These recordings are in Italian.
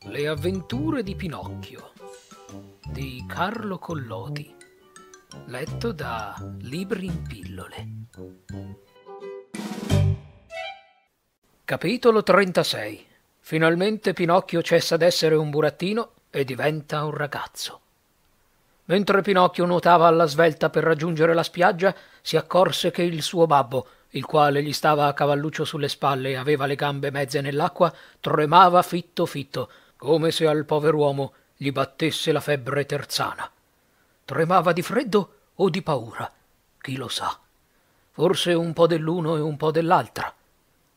Le avventure di Pinocchio di Carlo Collodi letto da Libri in pillole Capitolo 36 Finalmente Pinocchio cessa d'essere un burattino e diventa un ragazzo mentre Pinocchio nuotava alla svelta per raggiungere la spiaggia, si accorse che il suo babbo, il quale gli stava a cavalluccio sulle spalle e aveva le gambe mezze nell'acqua, tremava fitto fitto, come se al pover'uomo gli battesse la febbre terzana. Tremava di freddo o di paura? Chi lo sa? Forse un po' dell'uno e un po' dell'altra.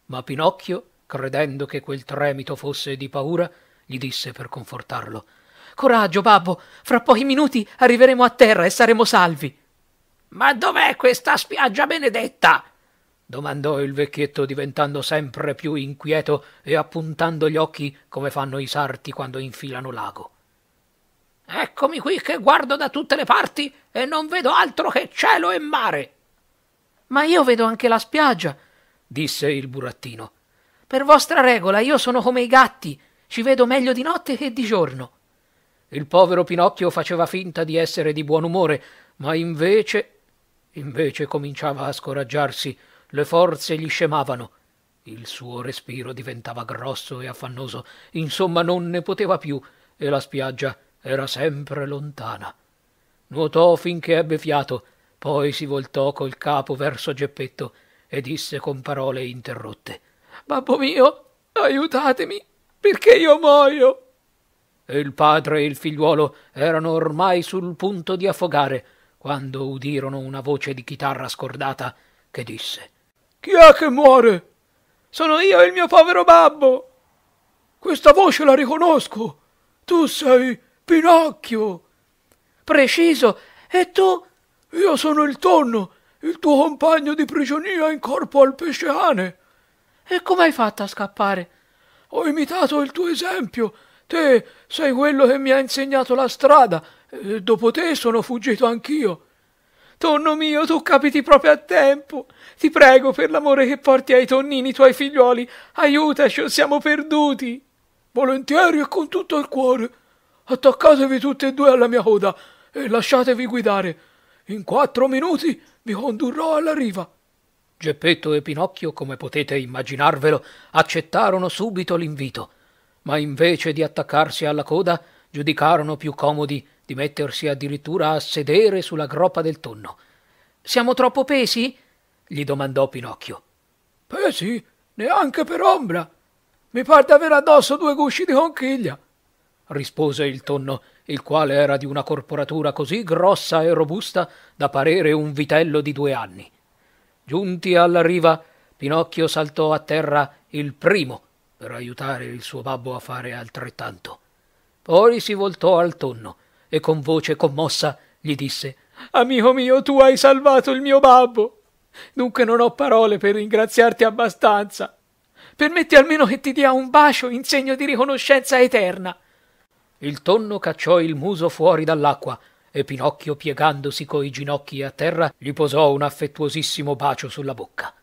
Ma Pinocchio, credendo che quel tremito fosse di paura, gli disse per confortarlo Coraggio, babbo, fra pochi minuti arriveremo a terra e saremo salvi. Ma dov'è questa spiaggia benedetta? domandò il vecchietto diventando sempre più inquieto e appuntando gli occhi come fanno i sarti quando infilano l'ago. Eccomi qui che guardo da tutte le parti e non vedo altro che cielo e mare. Ma io vedo anche la spiaggia, disse il burattino. Per vostra regola io sono come i gatti, ci vedo meglio di notte che di giorno. Il povero Pinocchio faceva finta di essere di buon umore, ma invece. invece cominciava a scoraggiarsi, le forze gli scemavano. Il suo respiro diventava grosso e affannoso, insomma non ne poteva più, e la spiaggia era sempre lontana. Nuotò finché ebbe fiato, poi si voltò col capo verso Geppetto e disse con parole interrotte Babbo mio, aiutatemi, perché io muoio il padre e il figliuolo erano ormai sul punto di affogare quando udirono una voce di chitarra scordata che disse Chi è che muore? Sono io e il mio povero babbo. Questa voce la riconosco. Tu sei Pinocchio. Preciso. E tu? Io sono il tonno, il tuo compagno di prigionia in corpo al pesce pesceane. E come hai fatto a scappare? Ho imitato il tuo esempio Te sei quello che mi ha insegnato la strada, e eh, dopo te sono fuggito anch'io. Tonno mio, tu capiti proprio a tempo. Ti prego, per l'amore che porti ai tonnini tuoi figliuoli, aiutaci o siamo perduti. Volentieri e con tutto il cuore. Attaccatevi tutti e due alla mia coda e lasciatevi guidare. In quattro minuti vi condurrò alla riva. Geppetto e Pinocchio, come potete immaginarvelo, accettarono subito l'invito ma invece di attaccarsi alla coda giudicarono più comodi di mettersi addirittura a sedere sulla groppa del tonno. Siamo troppo pesi? gli domandò Pinocchio. Pesi? Neanche per ombra. Mi par avere addosso due gusci di conchiglia, rispose il tonno, il quale era di una corporatura così grossa e robusta da parere un vitello di due anni. Giunti alla riva, Pinocchio saltò a terra il primo per aiutare il suo babbo a fare altrettanto. Poi si voltò al tonno e con voce commossa gli disse Amico mio, tu hai salvato il mio babbo. Dunque non ho parole per ringraziarti abbastanza. Permetti almeno che ti dia un bacio in segno di riconoscenza eterna. Il tonno cacciò il muso fuori dall'acqua e Pinocchio, piegandosi coi ginocchi a terra, gli posò un affettuosissimo bacio sulla bocca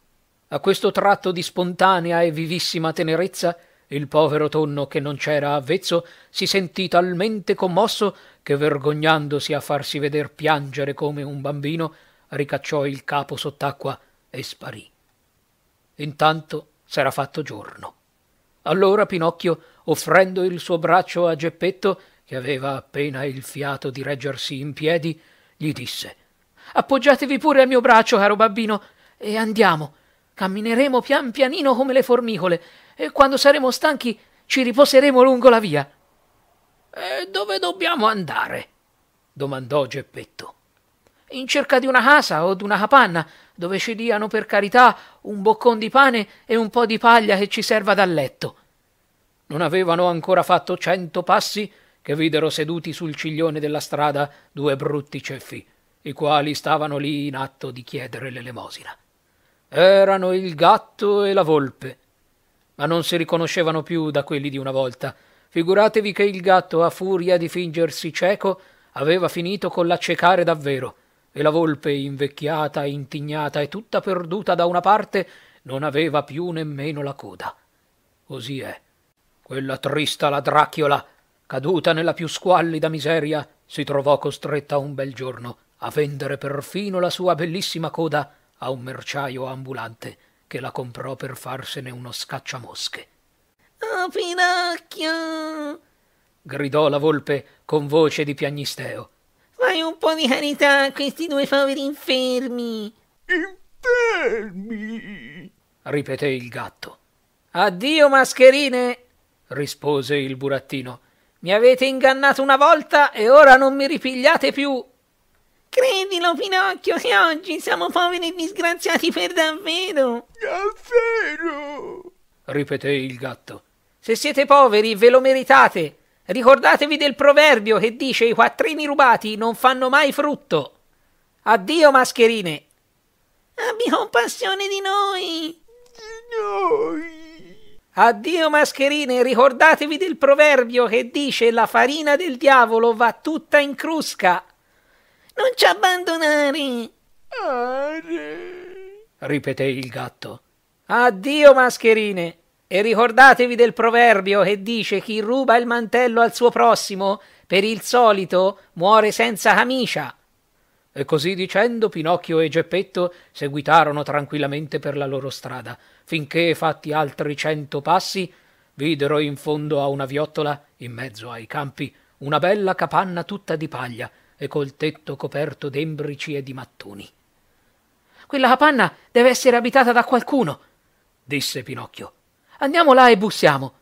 a questo tratto di spontanea e vivissima tenerezza il povero tonno che non c'era avvezzo si sentì talmente commosso che vergognandosi a farsi veder piangere come un bambino ricacciò il capo sott'acqua e sparì intanto s'era fatto giorno allora pinocchio offrendo il suo braccio a geppetto che aveva appena il fiato di reggersi in piedi gli disse appoggiatevi pure al mio braccio caro bambino, e andiamo Cammineremo pian pianino come le formicole e quando saremo stanchi ci riposeremo lungo la via. E dove dobbiamo andare? domandò Geppetto. In cerca di una casa o di una capanna, dove ci diano per carità un boccon di pane e un po' di paglia che ci serva da letto. Non avevano ancora fatto cento passi che videro seduti sul ciglione della strada due brutti ceffi, i quali stavano lì in atto di chiedere l'elemosina. Erano il gatto e la volpe, ma non si riconoscevano più da quelli di una volta. Figuratevi che il gatto, a furia di fingersi cieco, aveva finito con l'accecare davvero, e la volpe, invecchiata, intignata e tutta perduta da una parte, non aveva più nemmeno la coda. Così è. Quella trista ladracchiola, caduta nella più squallida miseria, si trovò costretta un bel giorno a vendere perfino la sua bellissima coda a un merciaio ambulante che la comprò per farsene uno scacciamosche. Oh, Pinocchio! gridò la volpe con voce di piagnisteo. Fai un po' di carità a questi due poveri infermi. Infermi! ripeté il gatto. Addio, mascherine! rispose il burattino. Mi avete ingannato una volta e ora non mi ripigliate più. Credilo, Pinocchio, che oggi siamo poveri e disgraziati per davvero. Davvero? ripeté il gatto. Se siete poveri, ve lo meritate. Ricordatevi del proverbio che dice i quattrini rubati non fanno mai frutto. Addio mascherine. Abbi compassione di noi. Di noi. Addio mascherine, ricordatevi del proverbio che dice la farina del diavolo va tutta in crusca. Non ci abbandonare! ripeté il gatto. Addio mascherine! E ricordatevi del proverbio che dice chi ruba il mantello al suo prossimo, per il solito muore senza camicia. E così dicendo Pinocchio e Geppetto seguitarono tranquillamente per la loro strada, finché, fatti altri cento passi, videro in fondo a una viottola, in mezzo ai campi, una bella capanna tutta di paglia, e col tetto coperto d'embrici e di mattoni. Quella capanna deve essere abitata da qualcuno, disse Pinocchio. Andiamo là e bussiamo.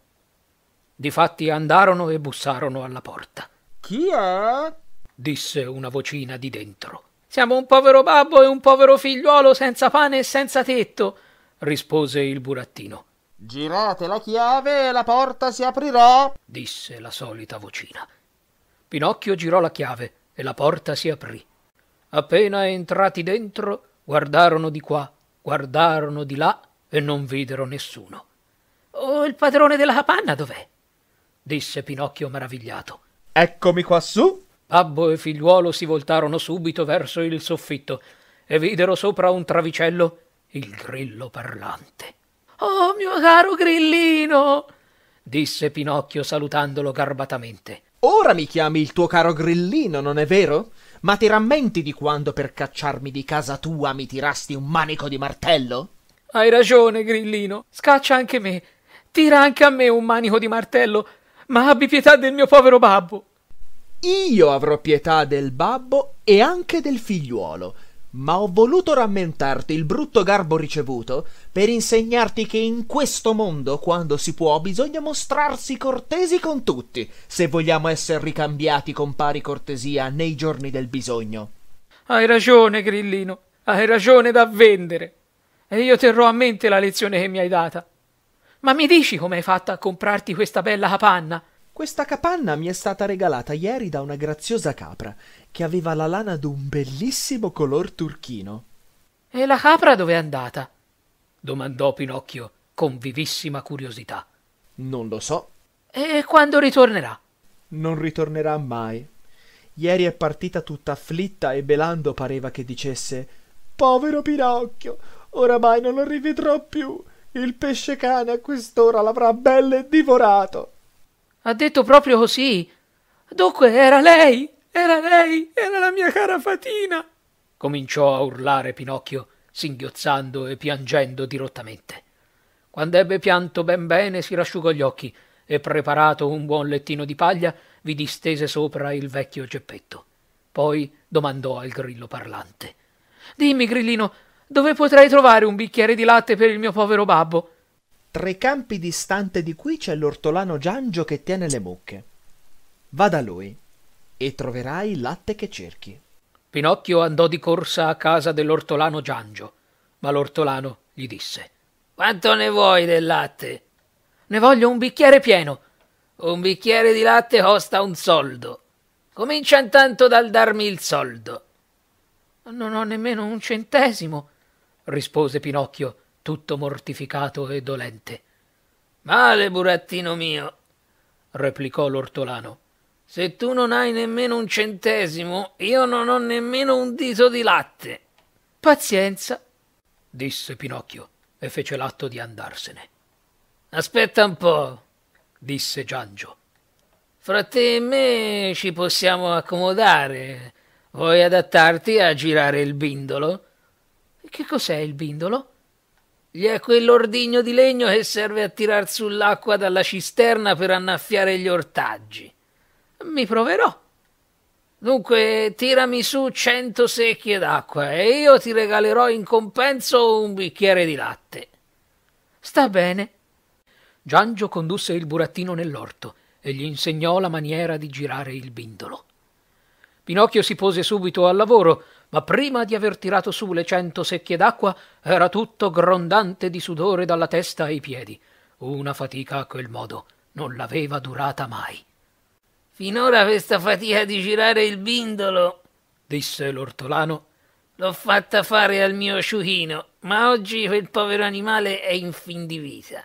Difatti andarono e bussarono alla porta. Chi è? disse una vocina di dentro. Siamo un povero babbo e un povero figliuolo senza pane e senza tetto, rispose il burattino. Girate la chiave e la porta si aprirà, disse la solita vocina. Pinocchio girò la chiave e la porta si aprì. Appena entrati dentro, guardarono di qua, guardarono di là e non videro nessuno. Oh, il padrone della capanna dov'è? disse Pinocchio meravigliato. Eccomi quassù. Babbo e figliuolo si voltarono subito verso il soffitto e videro sopra un travicello il grillo parlante. Oh, mio caro grillino! disse Pinocchio salutandolo garbatamente. Ora mi chiami il tuo caro grillino, non è vero? Ma ti rammenti di quando per cacciarmi di casa tua mi tirasti un manico di martello? Hai ragione, grillino. Scaccia anche me. Tira anche a me un manico di martello. Ma abbi pietà del mio povero babbo. Io avrò pietà del babbo e anche del figliuolo ma ho voluto rammentarti il brutto garbo ricevuto per insegnarti che in questo mondo, quando si può, bisogna mostrarsi cortesi con tutti, se vogliamo essere ricambiati con pari cortesia nei giorni del bisogno. Hai ragione, grillino, hai ragione da vendere. E io terrò a mente la lezione che mi hai data. Ma mi dici come hai fatto a comprarti questa bella capanna? Questa capanna mi è stata regalata ieri da una graziosa capra, che aveva la lana d'un bellissimo color turchino. E la capra dov'è andata? domandò Pinocchio con vivissima curiosità. Non lo so. E quando ritornerà? Non ritornerà mai. Ieri è partita tutta afflitta e belando pareva che dicesse Povero Pinocchio, oramai non lo rivedrò più. Il pesce cane a quest'ora l'avrà belle divorato. Ha detto proprio così. Dunque era lei, era lei, era la mia cara Fatina. Cominciò a urlare Pinocchio, singhiozzando e piangendo dirottamente. Quando ebbe pianto ben bene si rasciugò gli occhi e preparato un buon lettino di paglia vi distese sopra il vecchio geppetto. Poi domandò al grillo parlante. Dimmi, grillino, dove potrei trovare un bicchiere di latte per il mio povero babbo? Tre campi distante di qui c'è l'ortolano Giangio che tiene le mucche. Va da lui e troverai il latte che cerchi. Pinocchio andò di corsa a casa dell'ortolano Giangio, ma l'ortolano gli disse: Quanto ne vuoi del latte? Ne voglio un bicchiere pieno. Un bicchiere di latte costa un soldo. Comincia intanto dal darmi il soldo. Non ho nemmeno un centesimo, rispose Pinocchio tutto mortificato e dolente. Male, burattino mio, replicò l'ortolano. Se tu non hai nemmeno un centesimo, io non ho nemmeno un dito di latte. Pazienza, disse Pinocchio e fece l'atto di andarsene. Aspetta un po', disse Giangio. Fra te e me ci possiamo accomodare. Vuoi adattarti a girare il bindolo? Che cos'è il bindolo? Gli è quell'ordigno di legno che serve a tirar sull'acqua dalla cisterna per annaffiare gli ortaggi. Mi proverò. Dunque, tirami su cento secchie d'acqua e io ti regalerò in compenso un bicchiere di latte. Sta bene. Giangio condusse il burattino nell'orto e gli insegnò la maniera di girare il bindolo. Pinocchio si pose subito al lavoro ma prima di aver tirato su le cento secchie d'acqua era tutto grondante di sudore dalla testa ai piedi. Una fatica a quel modo non l'aveva durata mai. Finora questa fatica di girare il bindolo, disse l'ortolano, l'ho fatta fare al mio sciuchino, ma oggi quel povero animale è in fin di vita.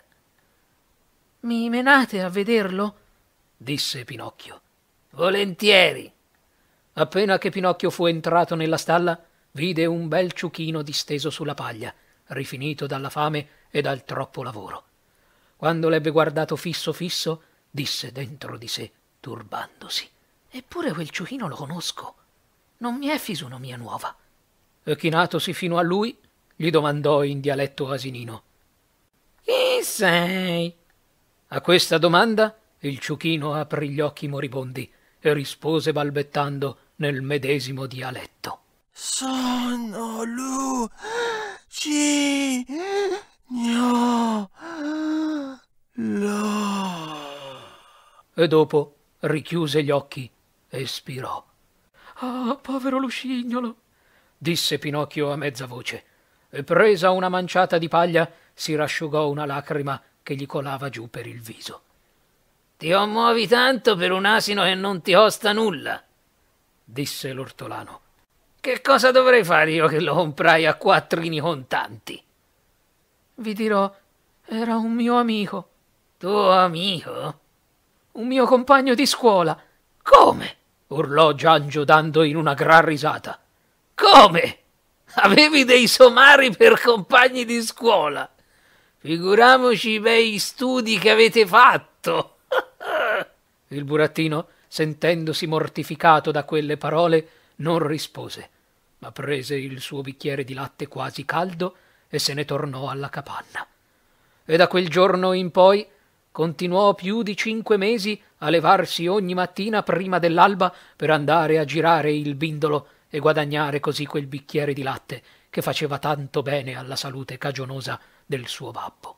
Mi menate a vederlo? disse Pinocchio. Volentieri. Appena che Pinocchio fu entrato nella stalla, vide un bel ciuchino disteso sulla paglia, rifinito dalla fame e dal troppo lavoro. Quando l'ebbe guardato fisso fisso, disse dentro di sé, turbandosi: Eppure quel ciuchino lo conosco. Non mi è fisonomia nuova. E chinatosi fino a lui, gli domandò in dialetto asinino: Chi sei? A questa domanda il ciuchino aprì gli occhi moribondi e rispose balbettando nel medesimo dialetto. Sono lu ci gno lo. E dopo richiuse gli occhi e spirò. Ah, povero Lucignolo, disse Pinocchio a mezza voce, e presa una manciata di paglia si rasciugò una lacrima che gli colava giù per il viso. Ti ho muovi tanto per un asino che non ti costa nulla, disse l'ortolano. Che cosa dovrei fare io che lo comprai a quattrini contanti? Vi dirò, era un mio amico. Tuo amico? Un mio compagno di scuola. Come? urlò Giangio dando in una gran risata. Come? Avevi dei somari per compagni di scuola. Figuriamoci i bei studi che avete fatto. Il burattino, sentendosi mortificato da quelle parole, non rispose, ma prese il suo bicchiere di latte quasi caldo e se ne tornò alla capanna. E da quel giorno in poi continuò più di cinque mesi a levarsi ogni mattina prima dell'alba per andare a girare il bindolo e guadagnare così quel bicchiere di latte che faceva tanto bene alla salute cagionosa del suo babbo.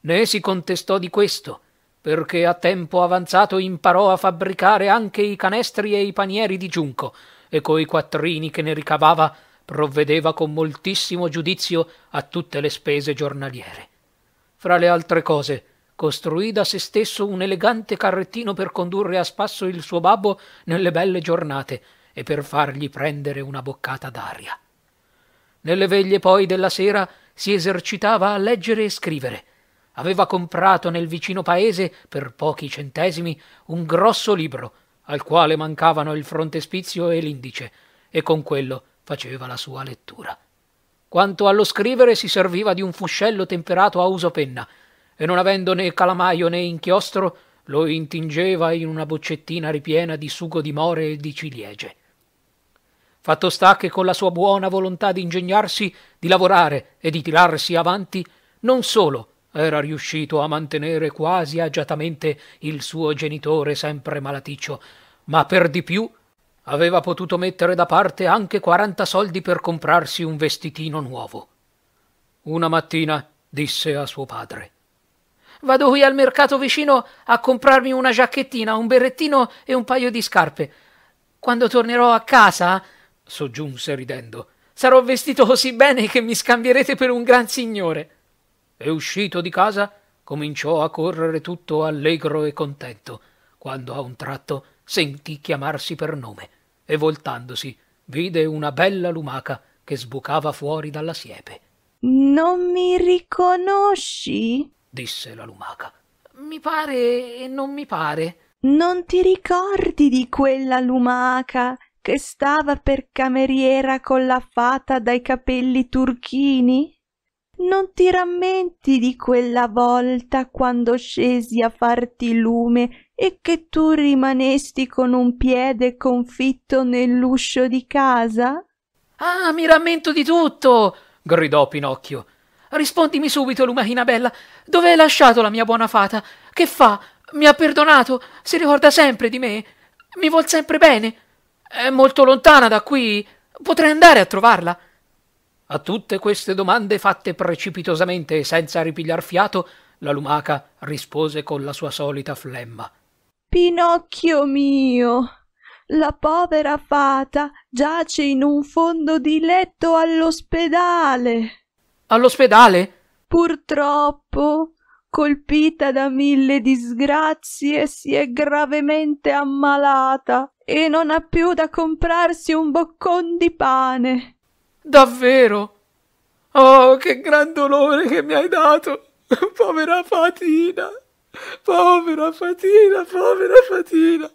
Né si contestò di questo, perché a tempo avanzato imparò a fabbricare anche i canestri e i panieri di giunco, e coi quattrini che ne ricavava provvedeva con moltissimo giudizio a tutte le spese giornaliere. Fra le altre cose, costruì da se stesso un elegante carrettino per condurre a spasso il suo babbo nelle belle giornate e per fargli prendere una boccata d'aria. Nelle veglie poi della sera si esercitava a leggere e scrivere, aveva comprato nel vicino paese, per pochi centesimi, un grosso libro, al quale mancavano il frontespizio e l'indice, e con quello faceva la sua lettura. Quanto allo scrivere si serviva di un fuscello temperato a uso penna, e non avendo né calamaio né inchiostro, lo intingeva in una boccettina ripiena di sugo di more e di ciliegie. Fatto sta che con la sua buona volontà di ingegnarsi, di lavorare e di tirarsi avanti, non solo era riuscito a mantenere quasi agiatamente il suo genitore sempre malaticcio, ma per di più aveva potuto mettere da parte anche 40 soldi per comprarsi un vestitino nuovo. Una mattina disse a suo padre Vado qui al mercato vicino a comprarmi una giacchettina, un berrettino e un paio di scarpe. Quando tornerò a casa, soggiunse ridendo, sarò vestito così bene che mi scambierete per un gran signore e uscito di casa cominciò a correre tutto allegro e contento, quando a un tratto sentì chiamarsi per nome e voltandosi vide una bella lumaca che sbucava fuori dalla siepe. Non mi riconosci? disse la lumaca. Mi pare e non mi pare. Non ti ricordi di quella lumaca che stava per cameriera con la fata dai capelli turchini? Non ti rammenti di quella volta quando scesi a farti lume e che tu rimanesti con un piede confitto nell'uscio di casa? Ah, mi rammento di tutto! gridò Pinocchio. Rispondimi subito, lumachina bella, dove hai lasciato la mia buona fata? Che fa? Mi ha perdonato? Si ricorda sempre di me? Mi vuol sempre bene? È molto lontana da qui? Potrei andare a trovarla? A tutte queste domande fatte precipitosamente e senza ripigliar fiato, la lumaca rispose con la sua solita flemma. Pinocchio mio, la povera fata giace in un fondo di letto all'ospedale. All'ospedale? Purtroppo, colpita da mille disgrazie, si è gravemente ammalata e non ha più da comprarsi un boccon di pane. Davvero? Oh, che gran dolore che mi hai dato! Povera Fatina! Povera Fatina, povera Fatina!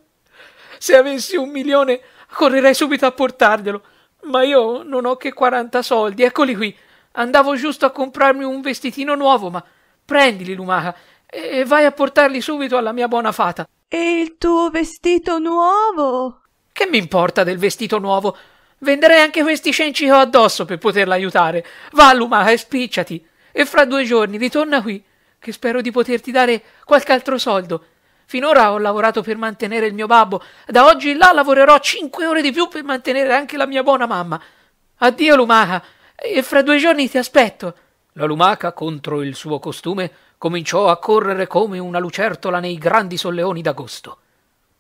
Se avessi un milione, correrei subito a portarglielo. Ma io non ho che 40 soldi, eccoli qui. Andavo giusto a comprarmi un vestitino nuovo, ma prendili, lumaca, e vai a portarli subito alla mia buona fata. E il tuo vestito nuovo? Che mi importa del vestito nuovo? Venderei anche questi cenci che ho addosso per poterla aiutare. Va, lumaca, e spicciati. E fra due giorni ritorna qui, che spero di poterti dare qualche altro soldo. Finora ho lavorato per mantenere il mio babbo, da oggi in là lavorerò cinque ore di più per mantenere anche la mia buona mamma. Addio, lumaca, e fra due giorni ti aspetto. La lumaca, contro il suo costume, cominciò a correre come una lucertola nei grandi solleoni d'agosto.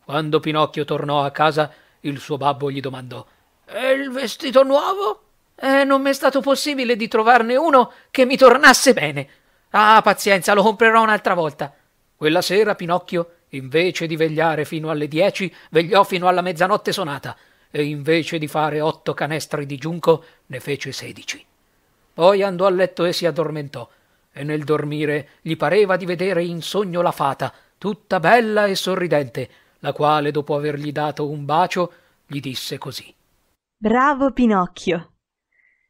Quando Pinocchio tornò a casa, il suo babbo gli domandò e il vestito nuovo? Eh, non m'è stato possibile di trovarne uno che mi tornasse bene. Ah, pazienza, lo comprerò un'altra volta. Quella sera Pinocchio, invece di vegliare fino alle dieci, vegliò fino alla mezzanotte sonata e invece di fare otto canestri di giunco ne fece sedici. Poi andò a letto e si addormentò, e nel dormire gli pareva di vedere in sogno la fata, tutta bella e sorridente, la quale, dopo avergli dato un bacio, gli disse così. Bravo Pinocchio!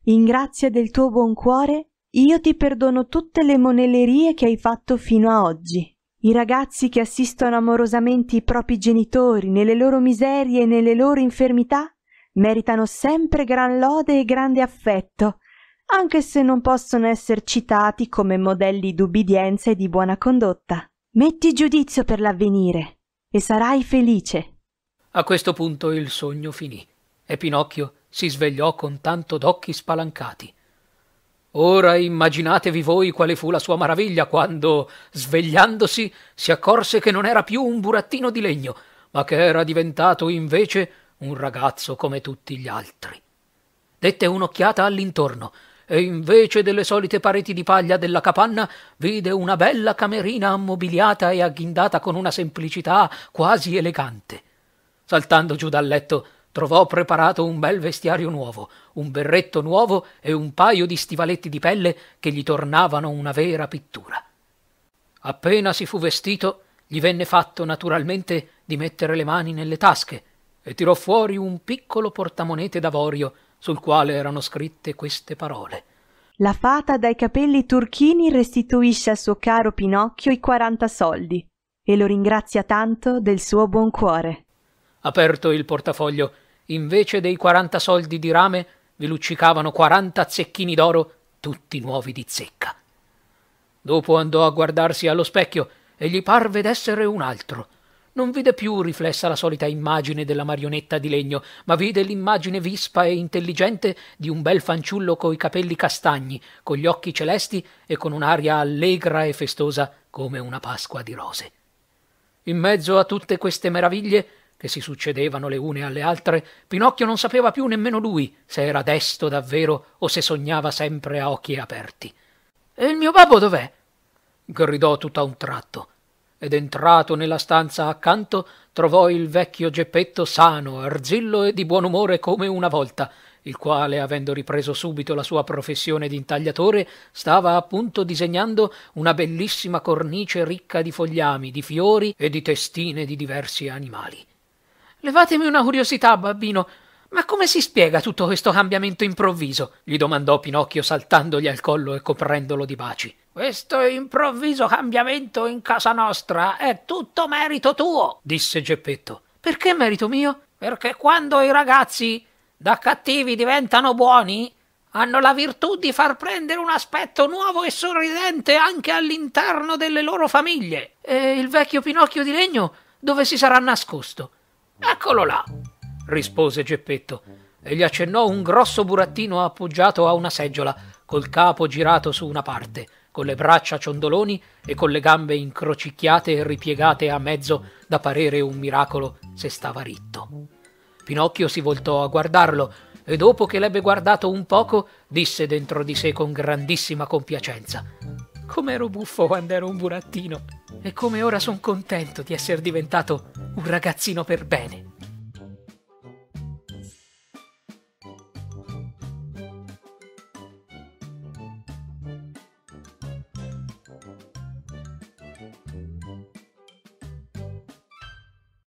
In grazia del tuo buon cuore, io ti perdono tutte le monellerie che hai fatto fino a oggi. I ragazzi che assistono amorosamente i propri genitori nelle loro miserie e nelle loro infermità meritano sempre gran lode e grande affetto, anche se non possono essere citati come modelli d'ubbidienza e di buona condotta. Metti giudizio per l'avvenire e sarai felice. A questo punto il sogno finì e Pinocchio si svegliò con tanto d'occhi spalancati. Ora immaginatevi voi quale fu la sua maraviglia quando, svegliandosi, si accorse che non era più un burattino di legno, ma che era diventato invece un ragazzo come tutti gli altri. Dette un'occhiata all'intorno e invece delle solite pareti di paglia della capanna vide una bella camerina ammobiliata e agghindata con una semplicità quasi elegante. Saltando giù dal letto, trovò preparato un bel vestiario nuovo, un berretto nuovo e un paio di stivaletti di pelle che gli tornavano una vera pittura. Appena si fu vestito, gli venne fatto naturalmente di mettere le mani nelle tasche e tirò fuori un piccolo portamonete d'avorio sul quale erano scritte queste parole. La fata dai capelli turchini restituisce al suo caro Pinocchio i 40 soldi e lo ringrazia tanto del suo buon cuore. Aperto il portafoglio, invece dei quaranta soldi di rame vi luccicavano quaranta zecchini d'oro, tutti nuovi di zecca. Dopo andò a guardarsi allo specchio e gli parve d'essere un altro. Non vide più riflessa la solita immagine della marionetta di legno, ma vide l'immagine vispa e intelligente di un bel fanciullo coi capelli castagni, con gli occhi celesti e con un'aria allegra e festosa come una Pasqua di rose. In mezzo a tutte queste meraviglie che si succedevano le une alle altre, Pinocchio non sapeva più nemmeno lui se era desto davvero o se sognava sempre a occhi aperti. E il mio babbo dov'è? gridò tutt'a un tratto, ed entrato nella stanza accanto trovò il vecchio Geppetto sano, arzillo e di buon umore come una volta, il quale, avendo ripreso subito la sua professione d'intagliatore, stava appunto disegnando una bellissima cornice ricca di fogliami, di fiori e di testine di diversi animali. Levatemi una curiosità, babbino. Ma come si spiega tutto questo cambiamento improvviso? gli domandò Pinocchio saltandogli al collo e coprendolo di baci. Questo improvviso cambiamento in casa nostra è tutto merito tuo, disse Geppetto. Perché merito mio? Perché quando i ragazzi da cattivi diventano buoni, hanno la virtù di far prendere un aspetto nuovo e sorridente anche all'interno delle loro famiglie. E il vecchio Pinocchio di legno dove si sarà nascosto? Eccolo là, rispose Geppetto e gli accennò un grosso burattino appoggiato a una seggiola, col capo girato su una parte, con le braccia ciondoloni e con le gambe incrocicchiate e ripiegate a mezzo da parere un miracolo se stava ritto. Pinocchio si voltò a guardarlo e dopo che l'ebbe guardato un poco disse dentro di sé con grandissima compiacenza come ero buffo quando ero un burattino e come ora sono contento di essere diventato un ragazzino per bene.